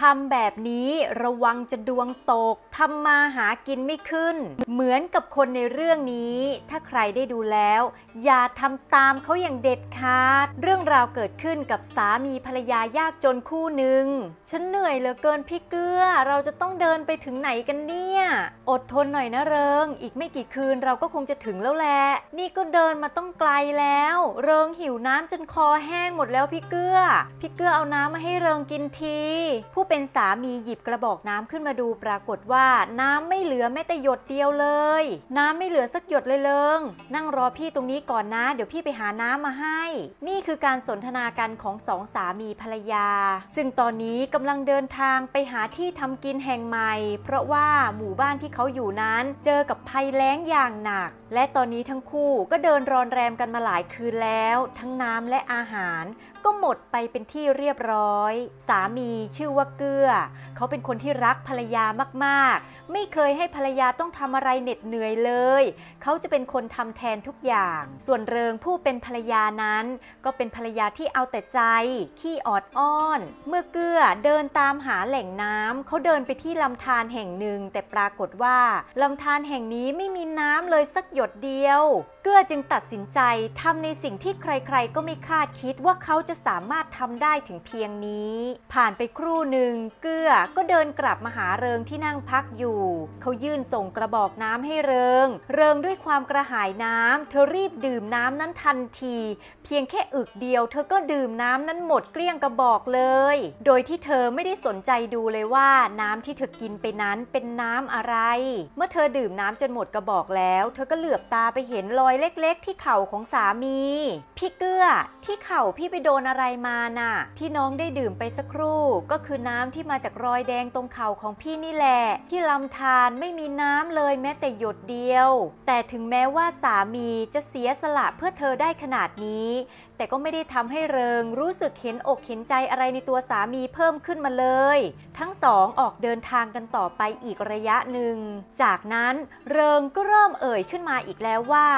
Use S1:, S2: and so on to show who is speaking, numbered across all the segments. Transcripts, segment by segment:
S1: ทำแบบนี้ระวังจะดวงตกทำมาหากินไม่ขึ้น เหมือนกับคนในเรื่องนี้ ถ้าใครได้ดูแล้ว อย่าทำตามเขาอย่างเด็ดขาด เรื่องราวเกิดขึ้นกับสามีภรรยายากจนคู่หนึ่งฉันเหนื่อยเหลือเกินพี่เกื้อเราจะต้องเดินไปถึงไหนกันเนี่ย อดทนหน่อยนะเริงอีกไม่กี่คืนเราก็คงจะถึงแล้วแหละนี่ก็เดินมาต้องไกลแล้ว เริงหิวน้ำจนคอแห้งหมดแล้วพี่เกื้อพี่เกื้อเอาน้ำมาให้เริงกินทีผู้เป็นสามีหยิบกระบอกน้ำขึ้นมาดูปรากฏว่าน้ำไม่เหลือแม้แต่หยดเดียวเลย น้ำไม่เหลือสักหยดเลยเลิงนั่งรอพี่ตรงนี้ก่อนนะ เดี๋ยวพี่ไปหาน้ำมาให้ นี่คือการสนทนากันของสองสามีภรรยา ซึ่งตอนนี้กำลังเดินทางไปหาที่ทำกินแห่งใหม่ เพราะว่าหมู่บ้านที่เขาอยู่นั้น เจอกับภัยแล้งอย่างหนักและตอนนี้ทั้งคู่ก็เดินรอนแรมกันมาหลายคืนแล้ว ทั้งน้ำและอาหารก็หมดไปเป็นที่เรียบร้อย สามีชื่อว่าเกื้อเขาเป็นคนที่รักภรรยามากๆ ไม่เคยให้ภรรยาต้องทำอะไรเหน็ดเหนื่อยเลย เขาจะเป็นคนทำแทนทุกอย่าง ส่วนเริงผู้เป็นภรรยานั้น ก็เป็นภรรยาที่เอาแต่ใจขี้ออดอ้อน เมื่อเกื้อเดินตามหาแหล่งน้ำเขาเดินไปที่ลำธารแห่งหนึ่ง แต่ปรากฏว่าลำธารแห่งนี้ไม่มีน้ำเลยสักหยหยดเดียวเกื้อจึงตัดสินใจทำในสิ่งที่ใครๆก็ไม่คาดคิดว่าเขาจะสามารถทำได้ถึงเพียงนี้ ผ่านไปครู่หนึ่ง เกื้อก็เดินกลับมาหาเริงที่นั่งพักอยู่ เขายื่นส่งกระบอกน้ำให้เริง เริงด้วยความกระหายน้ำเธอรีบดื่มน้ำนั้นทันที เพียงแค่อึกเดียว เธอก็ดื่มน้ำนั้นหมดเกลี้ยงกระบอกเลย โดยที่เธอไม่ได้สนใจดูเลยว่าน้ำที่เธอกินไปนั้นเป็นน้ำอะไร เมื่อเธอดื่มน้ำจนหมดกระบอกแล้ว เธอก็เหลือบตาไปเห็นรอยอยเล็กๆที่เข่าของสามีพี่เกื้อ ที่เข่าพี่ไปโดนอะไรมาน่ะ ที่น้องได้ดื่มไปสักครู่ ก็คือน้ำที่มาจากรอยแดงตรงเข่าของพี่นี่แหละ ที่ลำธารไม่มีน้ำเลยแม้แต่หยดเดียว แต่ถึงแม้ว่าสามีจะเสียสละเพื่อเธอได้ขนาดนี้แต่ก็ไม่ได้ทำให้เริงรู้สึกเห็นอกเห็นใจอะไรในตัวสามีเพิ่มขึ้นมาเลย ทั้งสองออกเดินทางกันต่อไปอีกระยะหนึ่ง จากนั้นเริงก็เริ่มเอ่ยขึ้นมาอีกแล้วว่า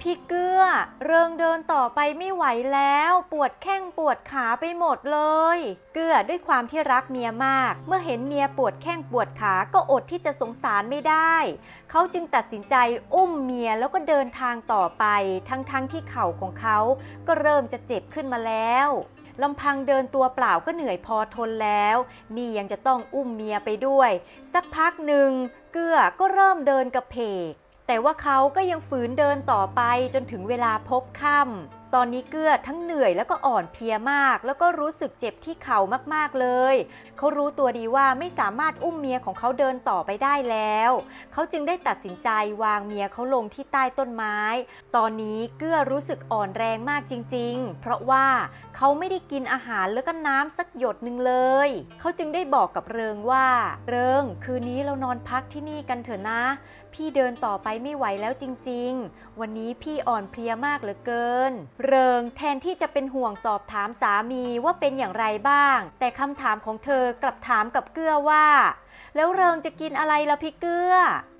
S1: พี่เกื้อ เริงเดินต่อไปไม่ไหวแล้ว ปวดแข้งปวดขาไปหมดเลย เกื้อด้วยความที่รักเมียมาก เมื่อเห็นเมียปวดแข้งปวดขาก็อดที่จะสงสารไม่ได้ เขาจึงตัดสินใจอุ้มเมียแล้วก็เดินทางต่อไป ทั้งๆทที่เข่าของเขาก็เริ่มจะเจ็บขึ้นมาแล้ว ลำพังเดินตัวเปล่าก็เหนื่อยพอทนแล้ว นี่ยังจะต้องอุ้มเมียไปด้วย สักพักหนึ่ง เกื้อก็เริ่มเดินกระเพก แต่ว่าเขาก็ยังฝืนเดินต่อไปจนถึงเวลาพบค่ำตอนนี้เกื้อทั้งเหนื่อยแล้วก็อ่อนเพลียมาก แล้วก็รู้สึกเจ็บที่เข่ามากๆเลย เขารู้ตัวดีว่าไม่สามารถอุ้มเมียของเขาเดินต่อไปได้แล้ว เขาจึงได้ตัดสินใจวางเมียเขาลงที่ใต้ต้นไม้ ตอนนี้เกื้อรู้สึกอ่อนแรงมากจริง ๆ เพราะว่าเขาไม่ได้กินอาหารแล้วก็น้ำสักหยดหนึ่งเลย เขาจึงได้บอกกับเริงว่า เริงคืนนี้เรานอนพักที่นี่กันเถอะนะ พี่เดินต่อไปไม่ไหวแล้วจริงๆ วันนี้พี่อ่อนเพลียมากเหลือเกินเริงแทนที่จะเป็นห่วงสอบถามสามีว่าเป็นอย่างไรบ้าง แต่คำถามของเธอกลับถามกับเกื้อว่า แล้วเริงจะกินอะไรละพี่เกื้อ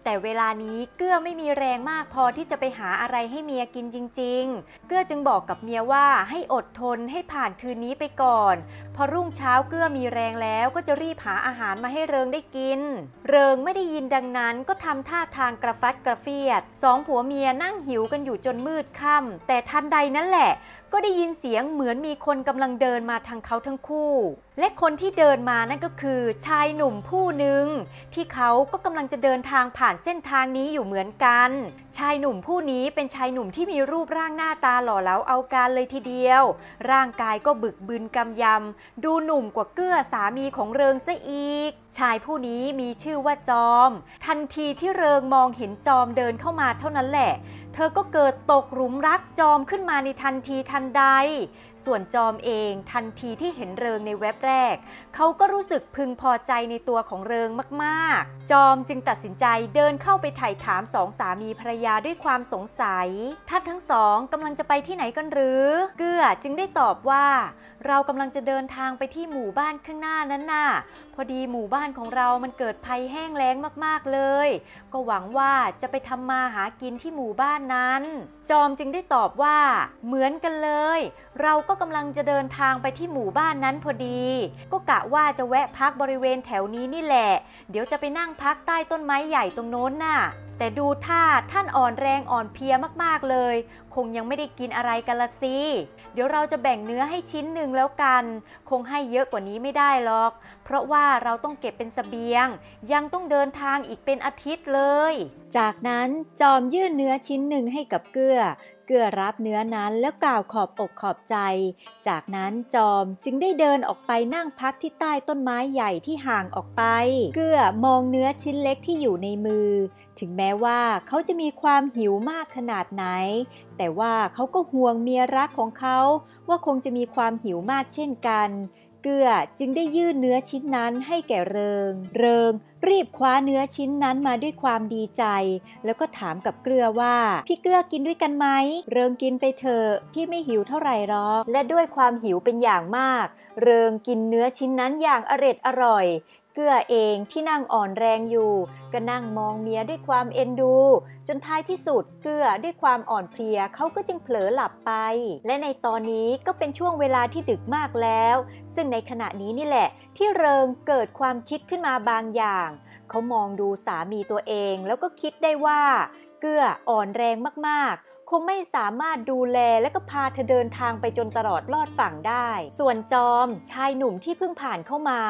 S1: แต่เวลานี้เกื้อไม่มีแรงมากพอที่จะไปหาอะไรให้เมียกินจริงๆ เกื้อจึงบอกกับเมียว่าให้อดทนให้ผ่านคืนนี้ไปก่อน พอรุ่งเช้าเกื้อมีแรงแล้วก็จะรีบหาอาหารมาให้เริงได้กิน เริงไม่ได้ยินดังนั้นก็ทำท่าทางกระฟัดกระเฟียด สองผัวเมียนั่งหิวกันอยู่จนมืดค่ำ แต่ทันใดนั้นแหละก็ได้ยินเสียงเหมือนมีคนกำลังเดินมาทางเขาทั้งคู่ และคนที่เดินมานั่นก็คือชายหนุ่มผู้หนึ่งที่เขาก็กำลังจะเดินทางผ่านเส้นทางนี้อยู่เหมือนกัน ชายหนุ่มผู้นี้เป็นชายหนุ่มที่มีรูปร่างหน้าตาหล่อเหลาเอาการเลยทีเดียว ร่างกายก็บึกบึนกำยำดูหนุ่มกว่าเกื้อสามีของเริงซะอีก ชายผู้นี้มีชื่อว่าจอม ทันทีที่เริงมองเห็นจอมเดินเข้ามาเท่านั้นแหละเธอก็เกิดตกหลุมรักจอมขึ้นมาในทันทีทันใด ส่วนจอมเองทันทีที่เห็นเริงในเว็บแรก เขาก็รู้สึกพึงพอใจในตัวของเริงมาก ๆ จอมจึงตัดสินใจเดินเข้าไปไถ่ถามสองสามีภรรยาด้วยความสงสัยท่านทั้งสองกำลังจะไปที่ไหนกันหรือ เกื้อจึงได้ตอบว่าเรากำลังจะเดินทางไปที่หมู่บ้านข้างหน้านั้นน่ะ พอดีหมู่บ้านของเรา มันเกิดภัยแห้งแล้งมากๆ เลย ก็หวังว่าจะไปทำมาหากินที่หมู่บ้านนั้น จอมจึงได้ตอบว่า เหมือนกันเลย เราก็กำลังจะเดินทางไปที่หมู่บ้านนั้นพอดี ก็กะว่าจะแวะพักบริเวณแถวนี้นี่แหละ เดี๋ยวจะไปนั่งพักใต้ต้นไม้ใหญ่ตรงโน้นน่ะแต่ดูท่าท่านอ่อนแรงอ่อนเพียมากๆเลย คงยังไม่ได้กินอะไรกันละสิ เดี๋ยวเราจะแบ่งเนื้อให้ชิ้นหนึ่งแล้วกัน คงให้เยอะกว่านี้ไม่ได้หรอก เพราะว่าเราต้องเก็บเป็นสเสบียง ยังต้องเดินทางอีกเป็นอาทิตย์เลย จากนั้นจอมยื่นเนื้อชิ้นหนึ่งให้กับเกื้อ เกื้อรับเนื้อนั้นแล้วกล่าวขอบอกขอบใจ จากนั้นจอมจึงได้เดินออกไปนั่งพักที่ใต้ต้นไม้ใหญ่ที่ห่างออกไป เกื้อมองเนื้อชิ้นเล็กที่อยู่ในมือถึงแม้ว่าเขาจะมีความหิวมากขนาดไหน แต่ว่าเขาก็ห่วงเมียรักของเขา ว่าคงจะมีความหิวมากเช่นกัน เกื้อจึงได้ยื่นเนื้อชิ้นนั้นให้แก่เริงเริงรีบคว้าเนื้อชิ้นนั้นมาด้วยความดีใจ แล้วก็ถามกับเกลือว่า พี่เกลือกินด้วยกันไหมเริงกินไปเถอะพี่ไม่หิวเท่าไหร่หรอกและด้วยความหิวเป็นอย่างมาก เริงกินเนื้อชิ้นนั้นอย่างอร็ดอร่อยเกื้อเองที่นั่งอ่อนแรงอยู่ก็นั่งมองเมียด้วยความเอ็นดู จนท้ายที่สุดเกื้อด้วยความอ่อนเพลียเขาก็จึงเผลอหลับไป และในตอนนี้ก็เป็นช่วงเวลาที่ดึกมากแล้ว ซึ่งในขณะนี้นี่แหละ ที่เริงเกิดความคิดขึ้นมาบางอย่าง เขามองดูสามีตัวเองแล้วก็คิดได้ว่าเกื้ออ่อนแรงมากๆ คงไม่สามารถดูแลและก็พาเธอเดินทางไปจนตลอดลอดฝั่งได้ ส่วนจอมชายหนุ่มที่เพิ่งผ่านเข้ามา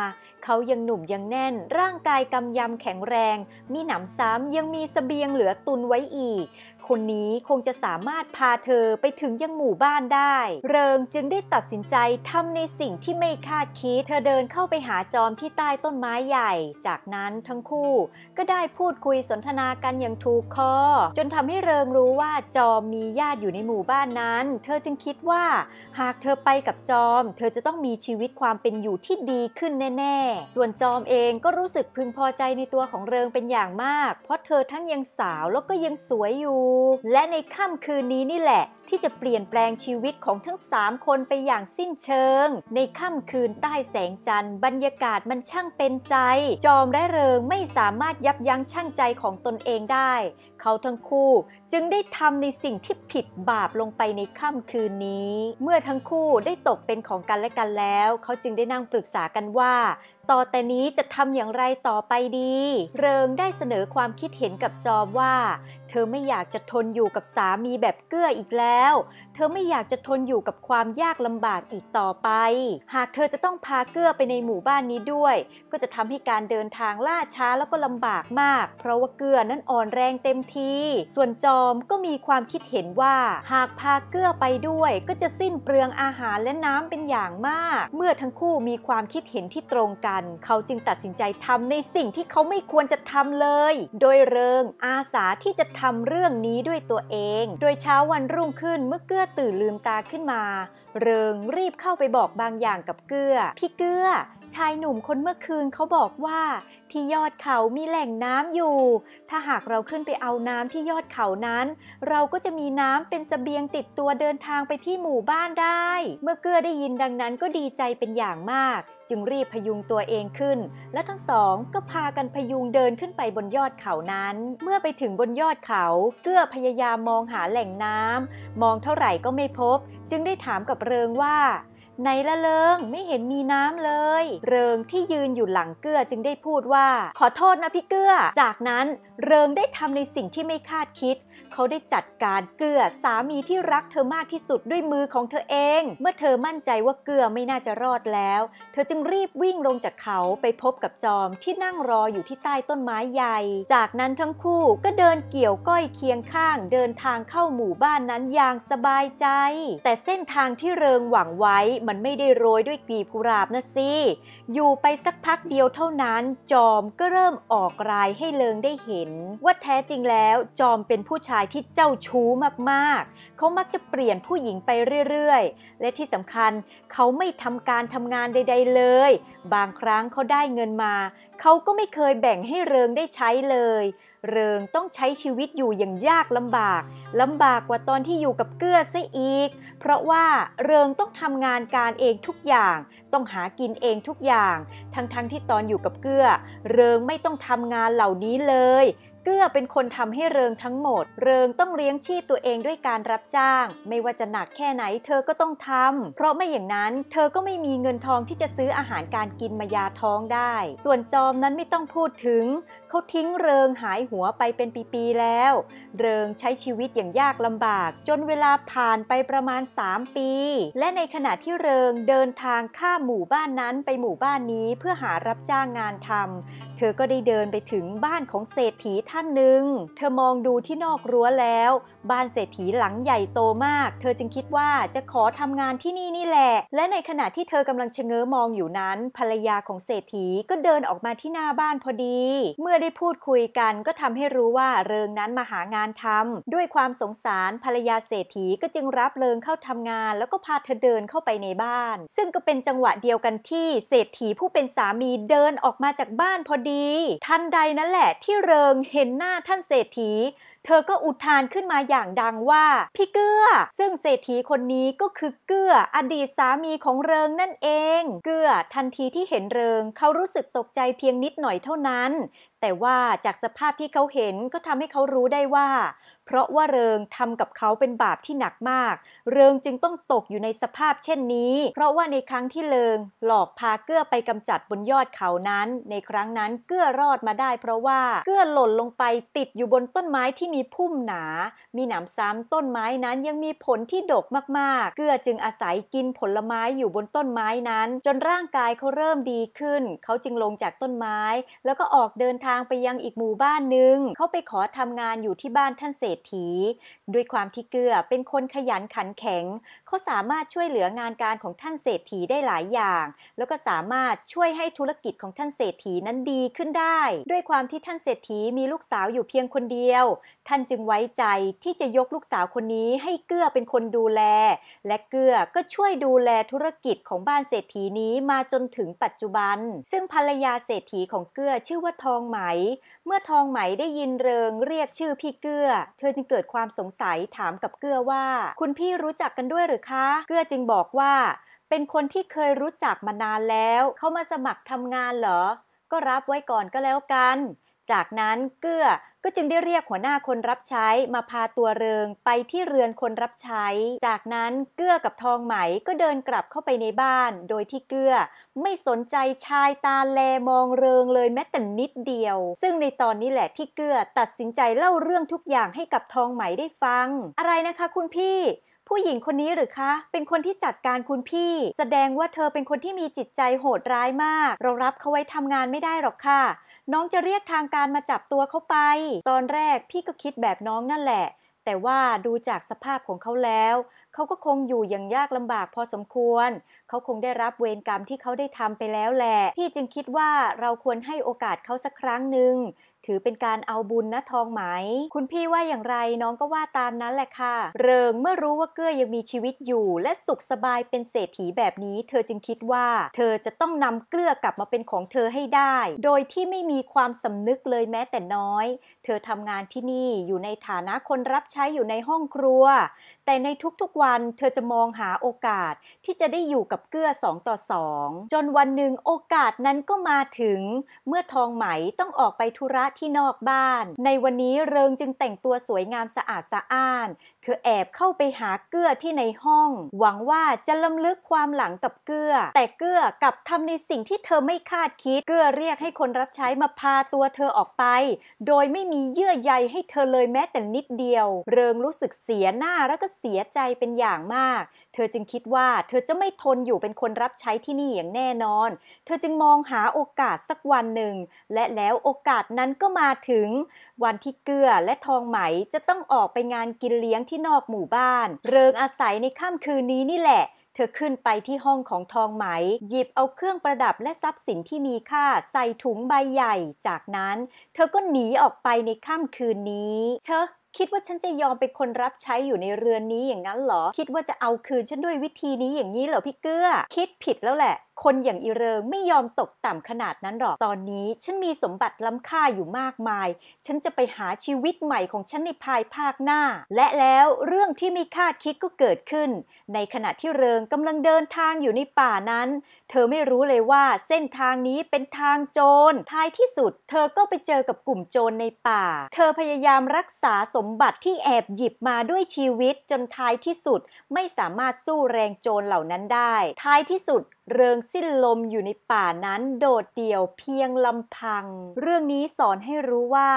S1: เขายังหนุ่มยังแน่น ร่างกายกำยำแข็งแรง มีหนำซ้ำยังมีสเสบียงเหลือตุนไว้อีกคนนี้คงจะสามารถพาเธอไปถึงยังหมู่บ้านได้ เริงจึงได้ตัดสินใจ ทำในสิ่งที่ไม่คาดคิด เธอเดินเข้าไปหาจอมที่ใต้ต้นไม้ใหญ่ จากนั้นทั้งคู่ก็ได้พูดคุยสนทนากันอย่างถูกคอจนทำให้เริงรู้ว่าจอมมีญาติอยู่ในหมู่บ้านนั้น เธอจึงคิดว่า หากเธอไปกับจอม เธอจะต้องมีชีวิตความเป็นอยู่ที่ดีขึ้นแน่ๆส่วนจอมเองก็รู้สึกพึงพอใจในตัวของเริงเป็นอย่างมาก เพราะเธอทั้งยังสาวแล้วก็ยังสวยอยู่และในค่ำคืนนี้นี่แหละ ที่จะเปลี่ยนแปลงชีวิตของทั้ง 3 คนไปอย่างสิ้นเชิง ในค่ำคืนใต้แสงจันทร์ บรรยากาศมันช่างเป็นใจ จอมและเริงไม่สามารถยับยั้งชั่งใจของตนเองได้เขาทั้งคู่จึงได้ทำในสิ่งที่ผิดบาปลงไปในค่ำคืนนี้ เมื่อทั้งคู่ได้ตกเป็นของกันและกันแล้ว เขาจึงได้นั่งปรึกษากันว่า ต่อแต่นี้จะทำอย่างไรต่อไปดี เริงได้เสนอความคิดเห็นกับจอมว่า เธอไม่อยากจะทนอยู่กับสามีแบบเกื้ออีกแล้ว เธอไม่อยากจะทนอยู่กับความยากลำบากอีกต่อไป หากเธอจะต้องพาเกื้อไปในหมู่บ้านนี้ด้วย ก็จะทำให้การเดินทางล่าช้าแล้วก็ลำบากมาก เพราะว่าเกื้อนั้นอ่อนแรงเต็มทีส่วนจอมก็มีความคิดเห็นว่าหากพาเกื้อไปด้วย ก็จะสิ้นเปลืองอาหารและน้ำเป็นอย่างมาก เมื่อทั้งคู่มีความคิดเห็นที่ตรงกัน เขาจึงตัดสินใจทำในสิ่งที่เขาไม่ควรจะทำเลย โดยเริงอาสาที่จะทำเรื่องนี้ด้วยตัวเอง โดยเช้าวันรุ่งขึ้นเมื่อเกื้อตื่นลืมตาขึ้นมา เริงรีบเข้าไปบอกบางอย่างกับเกื้อพี่เกื้อชายหนุ่มคนเมื่อคืนเขาบอกว่า ที่ยอดเขามีแหล่งน้ำอยู่ ถ้าหากเราขึ้นไปเอาน้ำที่ยอดเขานั้น เราก็จะมีน้ำเป็นสเสบียงติดตัวเดินทางไปที่หมู่บ้านได้ เมื่อเกื้อได้ยินดังนั้นก็ดีใจเป็นอย่างมาก จึงรีบพยุงตัวเองขึ้น และทั้งสองก็พากันพยุงเดินขึ้นไปบนยอดเขานั้น เมื่อไปถึงบนยอดเขาเกื้อพยายามมองหาแหล่งน้ำมองเท่าไหร่ก็ไม่พบ จึงได้ถามกับเริงว่าไหนละเริงไม่เห็นมีน้ำเลย เริงที่ยืนอยู่หลังเกื้อจึงได้พูดว่า ขอโทษนะพี่เกื้อ จากนั้นเริงได้ทำในสิ่งที่ไม่คาดคิด เขาได้จัดการเกื้อสามีที่รักเธอมากที่สุดด้วยมือของเธอเอง เมื่อเธอมั่นใจว่าเกื้อไม่น่าจะรอดแล้ว เธอจึงรีบวิ่งลงจากเขาไปพบกับจอมที่นั่งรออยู่ที่ใต้ต้นไม้ใหญ่ จากนั้นทั้งคู่ก็เดินเกี่ยวก้อยเคียงข้าง เดินทางเข้าหมู่บ้านนั้นอย่างสบายใจ แต่เส้นทางที่เริงหวังไว้มัมันไม่ได้โรยด้วยกลีบกุหลาบนะสิ อยู่ไปสักพักเดียวเท่านั้น จอมก็เริ่มออกรายให้เลิงได้เห็น ว่าแท้จริงแล้วจอมเป็นผู้ชายที่เจ้าชู้มากๆ เขามักจะเปลี่ยนผู้หญิงไปเรื่อยๆ และที่สำคัญเขาไม่ทำการทำงานใดๆเลย บางครั้งเขาได้เงินมา เขาก็ไม่เคยแบ่งให้เริงได้ใช้เลย เริงต้องใช้ชีวิตอยู่อย่างยากลำบาก ลำบากกว่าตอนที่อยู่กับเกื้อซะอีกเพราะว่าเริงต้องทำงานการเองทุกอย่าง ต้องหากินเองทุกอย่าง ทั้งๆทที่ตอนอยู่กับเกื้อเริงไม่ต้องทำงานเหล่านี้เลยเกื้อเป็นคนทำให้เริงทั้งหมด เริงต้องเลี้ยงชีพตัวเองด้วยการรับจ้าง ไม่ว่าจะหนักแค่ไหนเธอก็ต้องทำเพราะไม่อย่างนั้น เธอก็ไม่มีเงินทองที่จะซื้ออาหารการกินมายาท้องได้ ส่วนจอมนั้นไม่ต้องพูดถึงเขาทิ้งเริงหายหัวไปเป็นปี ๆ แล้ว เริงใช้ชีวิตอย่างยากลำบาก จนเวลาผ่านไปประมาณ 3 ปี และในขณะที่เริงเดินทางข้ามหมู่บ้านนั้นไปหมู่บ้านนี้เพื่อหารับจ้างงานทำ เธอก็ได้เดินไปถึงบ้านของเศรษฐีท่านหนึ่ง เธอมองดูที่นอกรั้วแล้วบ้านเศรษฐีหลังใหญ่โตมาก เธอจึงคิดว่าจะขอทำงานที่นี่นี่แหละและในขณะที่เธอกำลังชะเง้อมองอยู่นั้น ภรรยาของเศรษฐีก็เดินออกมาที่หน้าบ้านพอดี เมื่อได้พูดคุยกันก็ทำให้รู้ว่าเริงนั้นมาหางานทำด้วยความสงสารภรรยาเศรษฐีก็จึงรับเริงเข้าทำงาน แล้วก็พาเธอเดินเข้าไปในบ้าน ซึ่งก็เป็นจังหวะเดียวกันที่ เศรษฐีผู้เป็นสามีเดินออกมาจากบ้านพอดีทันใดนั้นแหละ ที่เริงเห็นหน้าท่านเศรษฐี เธอก็อุทานขึ้นมาอย่างดังว่า พี่เกื้อ ซึ่งเศรษฐีคนนี้ก็คือเกื้ออดีตสามีของเริงนั่นเอง เกื้อทันทีที่เห็นเริงเขารู้สึกตกใจเพียงนิดหน่อยเท่านั้นแต่ว่าจากสภาพที่เขาเห็นก็ทำให้เขารู้ได้ว่า เพราะว่าเริงทำกับเขาเป็นบาปที่หนักมาก เริงจึงต้องตกอยู่ในสภาพเช่นนี้ เพราะว่าในครั้งที่เริงหลอกพาเกื้อไปกำจัดบนยอดเขานั้น ในครั้งนั้นเกื้อรอดมาได้เพราะว่าเกื้อหล่นลงไปติดอยู่บนต้นไม้ที่มีพุ่มหนา มีหนามซ้ำต้นไม้นั้นยังมีผลที่ดกมากๆเกื้อจึงอาศัยกินผลไม้อยู่บนต้นไม้นั้น จนร่างกายเขาเริ่มดีขึ้น เขาจึงลงจากต้นไม้ แล้วก็ออกเดินทางางไปยังอีกหมู่บ้านหนึ่งเขาไปขอทำงานอยู่ที่บ้านท่านเศรษฐี ด้วยความที่เกือเป็นคนขยันขันแข็ง เขาสามารถช่วยเหลืองานการของท่านเศรษฐีได้หลายอย่าง แล้วก็สามารถช่วยให้ธุรกิจของท่านเศรษฐีนั้นดีขึ้นได้ ด้วยความที่ท่านเศรษฐีมีลูกสาวอยู่เพียงคนเดียว ท่านจึงไว้ใจที่จะยกลูกสาวคนนี้ให้เกือเป็นคนดูแล และเกื้อก็ช่วยดูแลธุรกิจของบ้านเศรษฐีนี้มาจนถึงปัจจุบัน ซึ่งภรรยาเศรษฐีของเกื้อชื่อว่าทองหมาเมื่อทองไหมได้ยินเริงเรียกชื่อพี่เกื้อเธอจึงเกิดความสงสัยถามกับเกื้อว่า คุณพี่รู้จักกันด้วยหรือคะ เกื้อจึงบอกว่า เป็นคนที่เคยรู้จักมานานแล้ว เขามาสมัครทำงานเหรอ ก็รับไว้ก่อนก็แล้วกันจากนั้นเกื้อ ก็จึงได้เรียกหัวหน้าคนรับใช้มาพาตัวเริงไปที่เรือนคนรับใช้ จากนั้นเกื้อกับทองไหมก็เดินกลับเข้าไปในบ้าน โดยที่เกื้อ ไม่สนใจชายตาแลมองเริงเลยแม้แต่นิดเดียว ซึ่งในตอนนี้แหละที่เกื้อตัดสินใจเล่าเรื่องทุกอย่างให้กับทองไหมได้ฟัง อะไรนะคะ คุณพี่ผู้หญิงคนนี้หรือคะ เป็นคนที่จัดการคุณพี่ แสดงว่าเธอเป็นคนที่มีจิตใจโหดร้ายมากเรารับเขาไว้ทำงานไม่ได้หรอกค่ะ น้องจะเรียกทางการมาจับตัวเขาไป ตอนแรกพี่ก็คิดแบบน้องนั่นแหละ แต่ว่าดูจากสภาพของเขาแล้วเขาก็คงอยู่อย่างยากลำบากพอสมควรเขาคงได้รับเวรกรรมที่เขาได้ทำไปแล้วแหละ พี่จึงคิดว่าเราควรให้โอกาสเขาสักครั้งหนึ่งถือเป็นการเอาบุญนะทองไหม คุณพี่ว่าอย่างไรน้องก็ว่าตามนั้นแหละค่ะ เริงเมื่อรู้ว่าเกื้อยังมีชีวิตอยู่ และสุขสบายเป็นเศรษฐีแบบนี้ เธอจึงคิดว่า เธอจะต้องนำเกลือกลับมาเป็นของเธอให้ได้ โดยที่ไม่มีความสำนึกเลยแม้แต่น้อย เธอทำงานที่นี่อยู่ในฐานะคนรับใช้อยู่ในห้องครัว แต่ในทุกๆวันเธอจะมองหาโอกาสที่จะได้อยู่กับเกื้อสองต่อสอง จนวันหนึ่งโอกาสนั้นก็มาถึง เมื่อทองไหมต้องออกไปธุระที่นอกบ้าน ในวันนี้เริงจึงแต่งตัวสวยงามสะอาดสะอ้านเธอแอบเข้าไปหาเกื้อที่ในห้อง หวังว่าจะล้ำลึกความหลังกับเกื้อแต่เกื้อกลับทำในสิ่งที่เธอไม่คาดคิดเกื้อเรียกให้คนรับใช้มาพาตัวเธอออกไป โดยไม่มีเยื่อใยให้เธอเลยแม้แต่นิดเดียว เริงรู้สึกเสียหน้าแล้วก็เสียใจเป็นอย่างมาก เธอจึงคิดว่าเธอจะไม่ทนอยู่เป็นคนรับใช้ที่นี่อย่างแน่นอน เธอจึงมองหาโอกาสสักวันหนึ่งและแล้วโอกาสนั้นก็มาถึง วันที่เกื้อและทองไหมจะต้องออกไปงานกินเลี้ยงที่นอกหมู่บ้าน เริงอาศัยในค่ำคืนนี้นี่แหละ เธอขึ้นไปที่ห้องของทองไหม หยิบเอาเครื่องประดับและทรัพย์สินที่มีค่าใส่ถุงใบใหญ่ จากนั้นเธอก็หนีออกไปในค่ำคืนนี้ เชอะ คิดว่าฉันจะยอมเป็นคนรับใช้อยู่ในเรือนนี้อย่างนั้นเหรอ คิดว่าจะเอาคืนฉันด้วยวิธีนี้อย่างนี้เหรอพี่เกื้อ คิดผิดแล้วแหละคนอย่างอีเริงไม่ยอมตกต่ำขนาดนั้นหรอก ตอนนี้ฉันมีสมบัติล้ำค่าอยู่มากมาย ฉันจะไปหาชีวิตใหม่ของฉันในภายภาคหน้า และแล้วเรื่องที่ไม่คาดคิดก็เกิดขึ้น ในขณะที่เริงกำลังเดินทางอยู่ในป่านั้น เธอไม่รู้เลยว่าเส้นทางนี้เป็นทางโจร ท้ายที่สุดเธอก็ไปเจอกับกลุ่มโจรในป่า เธอพยายามรักษาสมบัติที่แอบหยิบมาด้วยชีวิตจนท้ายที่สุดไม่สามารถสู้แรงโจรเหล่านั้นได้ ท้ายที่สุดเริงสิ้นลมอยู่ในป่านั้นโดดเดี่ยวเพียงลำพัง เรื่องนี้สอนให้รู้ว่า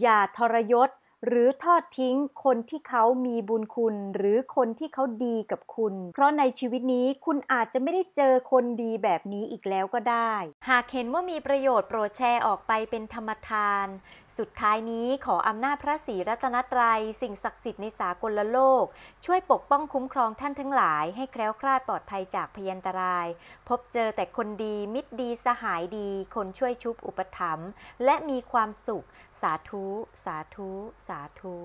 S1: อย่าทรยศหรือทอดทิ้งคนที่เขามีบุญคุณ หรือคนที่เขาดีกับคุณ เพราะในชีวิตนี้คุณอาจจะไม่ได้เจอคนดีแบบนี้อีกแล้วก็ได้ หากเห็นว่ามีประโยชน์โปรดแชร์ออกไปเป็นธรรมทาน สุดท้ายนี้ขออำนาจพระศรีรัตนตรัย สิ่งศักดิ์สิทธิ์ในสากลโลก ช่วยปกป้องคุ้มครองท่านทั้งหลายให้แคล้วคลาดปลอดภัยจากพยันตราย พบเจอแต่คนดีมิตรดีสหายดี คนช่วยชุบอุปถัมภ์และมีความสุข สาธุ สาธุสาาธุ